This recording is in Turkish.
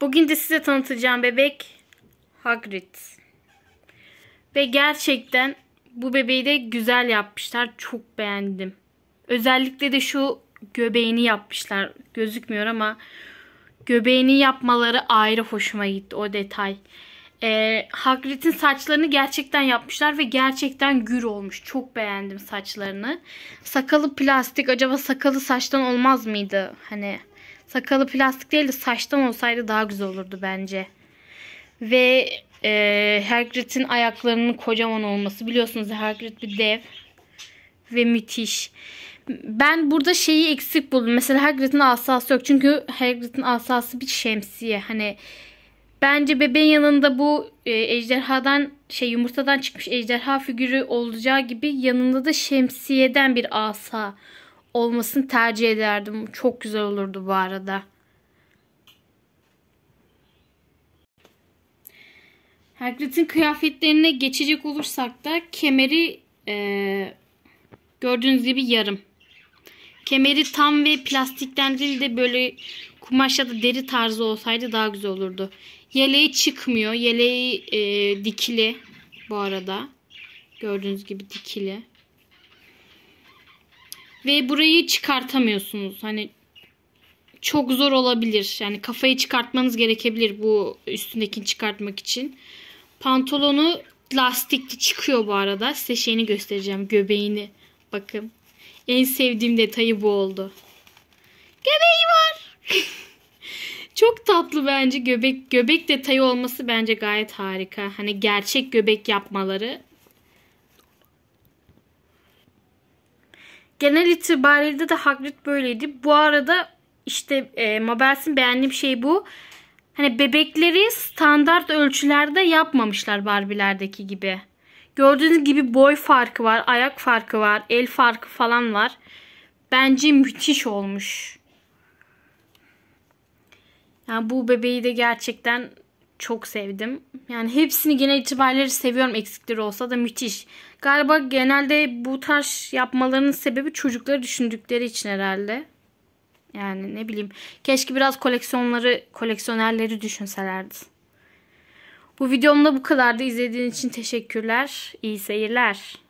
Bugün de size tanıtacağım bebek Hagrid. Ve gerçekten bu bebeği de güzel yapmışlar. Çok beğendim. Özellikle de şu göbeğini yapmışlar. Gözükmüyor ama göbeğini yapmaları ayrı hoşuma gitti o detay. Ee, Hagrid'in saçlarını gerçekten yapmışlar ve gerçekten gür olmuş. Çok beğendim saçlarını. Sakalı plastik. Acaba sakalı saçtan olmaz mıydı? Hani Sakalı plastik değil de saçtan olsaydı daha güzel olurdu bence. Ve e, Hagrid'in ayaklarının kocaman olması. Biliyorsunuz Hagrid bir dev ve müthiş. Ben burada şeyi eksik buldum. Mesela Hagrid'in asası yok. Çünkü Hagrid'in asası bir şemsiye. Hani bence bebeğin yanında bu e, ejderhadan şey yumurtadan çıkmış ejderha figürü olacağı gibi yanında da şemsiyeden bir asa olmasını tercih ederdim. Çok güzel olurdu bu arada. Hagrid'in kıyafetlerine geçecek olursak da kemeri e, gördüğünüz gibi yarım. Kemeri tam ve plastikten değil de böyle kumaş ya da deri tarzı olsaydı daha güzel olurdu. Yeleği çıkmıyor. Yeleği e, dikili bu arada. Gördüğünüz gibi dikili. Ve burayı çıkartamıyorsunuz. Hani çok zor olabilir. Yani kafayı çıkartmanız gerekebilir bu üstündekini çıkartmak için. Pantolonu lastikli çıkıyor bu arada. Size şeyini göstereceğim. Göbeğini. Bakın. En sevdiğim detayı bu oldu. Göbeği var. Çok tatlı bence göbek göbek detayı olması bence gayet harika. Hani gerçek göbek yapmaları Genel itibariyle de Hagrid böyleydi. Bu arada işte e, Mabels'in beğendiğim şey bu. Hani bebekleri standart ölçülerde yapmamışlar Barbie'lerdeki gibi. Gördüğünüz gibi boy farkı var, ayak farkı var, el farkı falan var. Bence müthiş olmuş. Yani bu bebeği de gerçekten çok sevdim. Yani hepsini genel itibarları seviyorum eksikleri olsa da müthiş. Galiba genelde bu tarz yapmalarının sebebi çocukları düşündükleri için herhalde. Yani ne bileyim. Keşke biraz koleksiyonları, koleksiyonerleri düşünselerdi. Bu videomda bu kadardı. İzlediğiniz için teşekkürler. İyi seyirler.